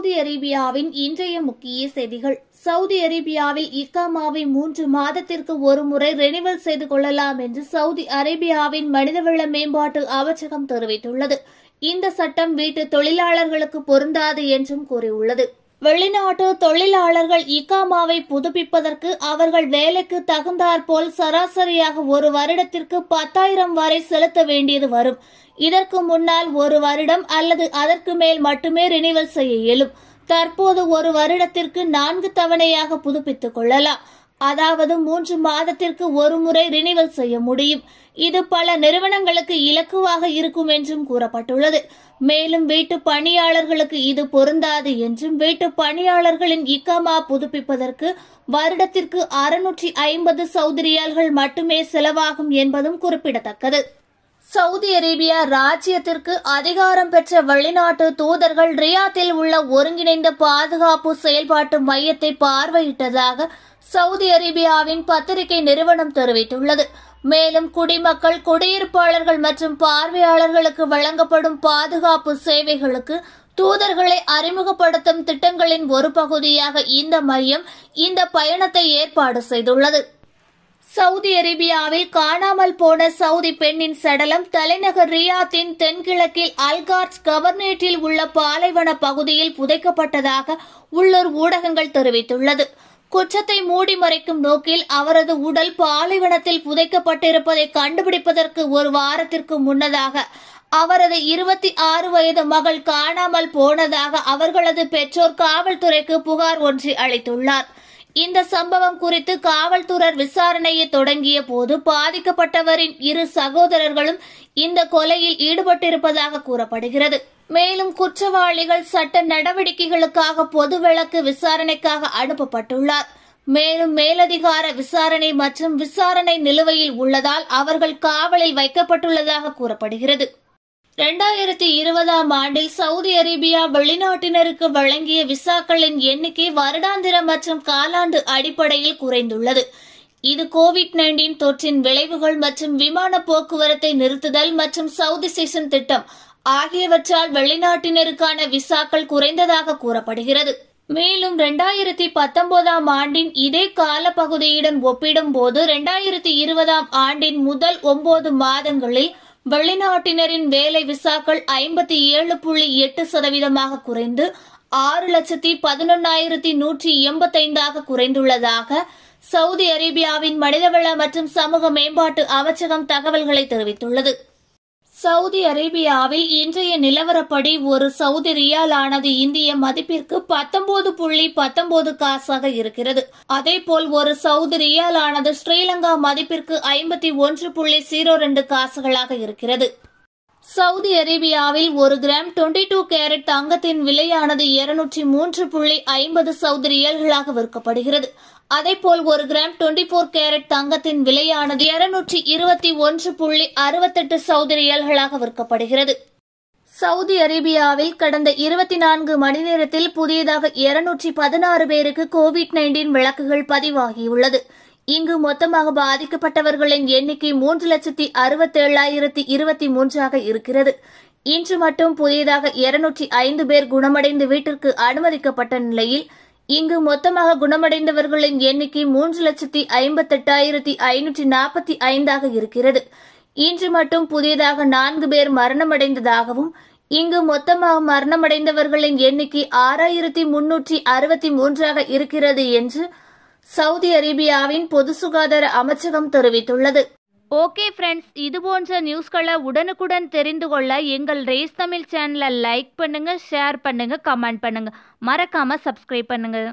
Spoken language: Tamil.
சவுதி அரேபியாவின் இன்றைய முக்கிய செய்திகள் சவுதி அரேபியாவில் இக்காமாவை மூன்று மாதத்திற்கு ஒருமுறை ரெனிவல் செய்து கொள்ளலாம் என்று சவுதி அரேபியாவின் மனிதவள மேம்பாட்டு அமைச்சகம் தெரிவித்துள்ளது இந்த சட்டம் வீட்டு தொழிலாளர்களுக்கு பொருந்தாது என்றும் கூறியுள்ளது வெளிநாட்டு தொழிலாளர்கள் இகாமாவை புதுப்பிப்பதற்கு அவர்கள் வேலைக்கு தகுந்தாற்போல் சராசரியாக ஒரு வருடத்திற்கு பத்தாயிரம் வரை செலுத்த வேண்டியது வரும் இதற்கு முன்னால் ஒரு வருடம் அல்லது அதற்கு மேல் மட்டுமே ரினிவல் செய்ய இயலும் தற்போது ஒரு வருடத்திற்கு நான்கு தவணையாக புதுப்பித்துக் கொள்ளலாம் அதாவது மூன்று மாதத்திற்கு ஒரு முறை ரினிவல் செய்ய முடியும் இது பல நிறுவனங்களுக்கு இலக்குவாக இருக்கும் என்றும் கூறப்பட்டுள்ளது மேலும் வீட்டு பணியாளர்களுக்கு இது பொருந்தாது என்றும் வீட்டு பணியாளர்களின் இக்கமா புதுப்பிப்பதற்கு வருடத்திற்கு அறுநூற்றி ஐம்பது சௌதரியால்கள் மட்டுமே செலவாகும் என்பதும் குறிப்பிடத்தக்கது சவுதி அரேபியா ராஜ்யத்திற்கு அதிகாரம் பெற்ற வெளிநாட்டு தூதர்கள் ரியாத்தில் உள்ள ஒருங்கிணைந்த பாதுகாப்பு செயல்பாட்டு மையத்தை பார்வையிட்டதாக சவுதி அரேபியாவின் பத்திரிகை நிறுவனம் தெரிவித்துள்ளது மேலும் குடிமக்கள் குடியிருப்பாளர்கள் மற்றும் பார்வையாளர்களுக்கு வழங்கப்படும் பாதுகாப்பு சேவைகளுக்கு தூதர்களை அறிமுகப்படுத்தும் திட்டங்களின் ஒரு பகுதியாக இந்த மையம் இந்த பயணத்தை ஏற்பாடு செய்துள்ளது சவுதி அரேபியாவில் காணாமல் போன சவுதி பெண்ணின் சடலம் தலைநகர் ரியாத்தின் தென்கிழக்கில் அல்கார்ட்ஸ் கவர்னேட்டில் உள்ள பாலைவன பகுதியில் புதைக்கப்பட்டதாக உள்ளூர் ஊடகங்கள் தெரிவித்துள்ளது குற்றத்தை மூடி மறைக்கும் நோக்கில் அவரது உடல் பாலைவனத்தில் புதைக்கப்பட்டிருப்பதை கண்டுபிடிப்பதற்கு ஒரு வாரத்திற்கு முன்னதாக அவரது இருபத்தி ஆறு வயது மகள் காணாமல் போனதாக அவர்களது பெற்றோர் காவல்துறைக்கு புகார் ஒன்றை அளித்துள்ளார் இந்த சம்பவம் குறித்து காவல்துறை விசாரணையை தொடங்கிய போது பாதிக்கப்பட்டவரின் இரு சகோதரர்களும் இந்த கொலையில் ஈடுபட்டிருப்பதாக கூறப்படுகிறது மேலும் குற்றவாளிகள் சட்ட நடவடிக்கைகளுக்காக பொது விளக்கு விசாரணைக்காக அனுப்பப்பட்டுள்ளார் மேலும் மேலதிகார விசாரணை மற்றும் விசாரணை நிலுவையில் உள்ளதால் அவர்கள் காவலில் வைக்கப்பட்டுள்ளதாக கூறப்படுகிறது இரண்டாயிரத்தி இருபதாம் ஆண்டில் சவுதி அரேபியா வெளிநாட்டினருக்கு வழங்கிய விசாக்களின் எண்ணிக்கை வருடாந்திர மற்றும் காலாண்டு அடிப்படையில் குறைந்துள்ளது இது கோவிட் நைன்டீன் தொற்றின் விளைவுகள் மற்றும் விமான போக்குவரத்தை நிறுத்துதல் மற்றும் சவுதி சீசன் திட்டம் ஆகியவற்றால் வெளிநாட்டினருக்கான விசாக்கள் குறைந்ததாக கூறப்படுகிறது மேலும் இரண்டாயிரத்தி பத்தொன்பதாம் ஆண்டின் இதே கால பகுதியுடன் ஒப்பிடும் போது இரண்டாயிரத்தி இருபதாம் ஆண்டின் முதல் ஒன்பது மாதங்களில் வெளிநாட்டினரின் வேலை விசாக்கள் ஐம்பத்தி ஏழு புள்ளி எட்டு சதவீதமாக குறைந்து ஆறு லட்சத்தி பதினொன்னாயிரத்தி நூற்றி எண்பத்தைந்தாக குறைந்துள்ளதாக சவுதி அரேபியாவின் மனிதவள மற்றும் சமூக மேம்பாட்டு அமைச்சகம் தகவல்களை தெரிவித்துள்ளது சவுதி அரேபியாவில் இன்றைய நிலவரப்படி ஒரு சவுதி ரியால் ஆனது இந்திய மதிப்பிற்கு பத்தொன்பது புள்ளி பத்தொன்பது காசாக இருக்கிறது அதேபோல் ஒரு சவுதி ரியால் ஆனது ஸ்ரீலங்கா மதிப்பிற்கு ஐம்பத்தி ஒன்று புள்ளி சீரோ ரெண்டு காசுகளாக இருக்கிறது சவுதி அரேபியாவில் ஒரு கிராம் டுவெண்டி டூ கேரட் தங்கத்தின் விலையானது இருநூற்றி மூன்று புள்ளி ஐம்பது சவுதி ரியல்களாக விற்கப்படுகிறது அதேபோல் ஒரு கிராம் டுவெண்டி போர் கேரட் தங்கத்தின் விலையானது இருநூற்றி இருபத்தி ஒன்று புள்ளி அறுபத்தெட்டு சவுதி ரியல்களாக விற்கப்படுகிறது சவுதி அரேபியாவில் கடந்த இருபத்தி நான்கு மணி நேரத்தில் புதியதாக இருநூற்றி பதினாறு பேருக்கு கோவிட் நைன்டீன் விளக்குகள் பதிவாகியுள்ளது இங்கு மொத்தமாக பாதிக்கப்பட்டவர்களின் எண்ணிக்கை மூன்று லட்சத்தி அறுபத்தேழாயிரத்தி இருபத்தி மூன்றாக இருக்கிறது இன்று மட்டும் புதியதாக இருநூற்றி ஐந்து பேர் குணமடைந்து வீட்டிற்கு அனுமதிக்கப்பட்ட நிலையில் இங்கு மொத்தமாக குணமடைந்தவர்களின் எண்ணிக்கை மூன்று லட்சத்தி ஐம்பத்தெட்டாயிரத்தி ஐநூற்றி நாற்பத்தி ஐந்தாக இருக்கிறது இன்று மட்டும் புதியதாக நான்கு பேர் மரணமடைந்ததாகவும் இங்கு மொத்தமாக மரணமடைந்தவர்களின் எண்ணிக்கை ஆறாயிரத்தி முன்னூற்றி அறுபத்தி மூன்றாக இருக்கிறது என்று சவுதி அரேபியாவின் பொது சுகாதார அமைச்சகம் தெரிவித்துள்ளது ஓகே ஃப்ரெண்ட்ஸ் இது போன்ற நியூஸ்களை உடனுக்குடன் தெரிந்து கொள்ள எங்கள் ரேஸ் தமிழ் சேனலை லைக் பண்ணுங்கள் ஷேர் பண்ணுங்கள் கமெண்ட் பண்ணுங்கள் மறக்காமல் சப்ஸ்கிரைப் பண்ணுங்கள்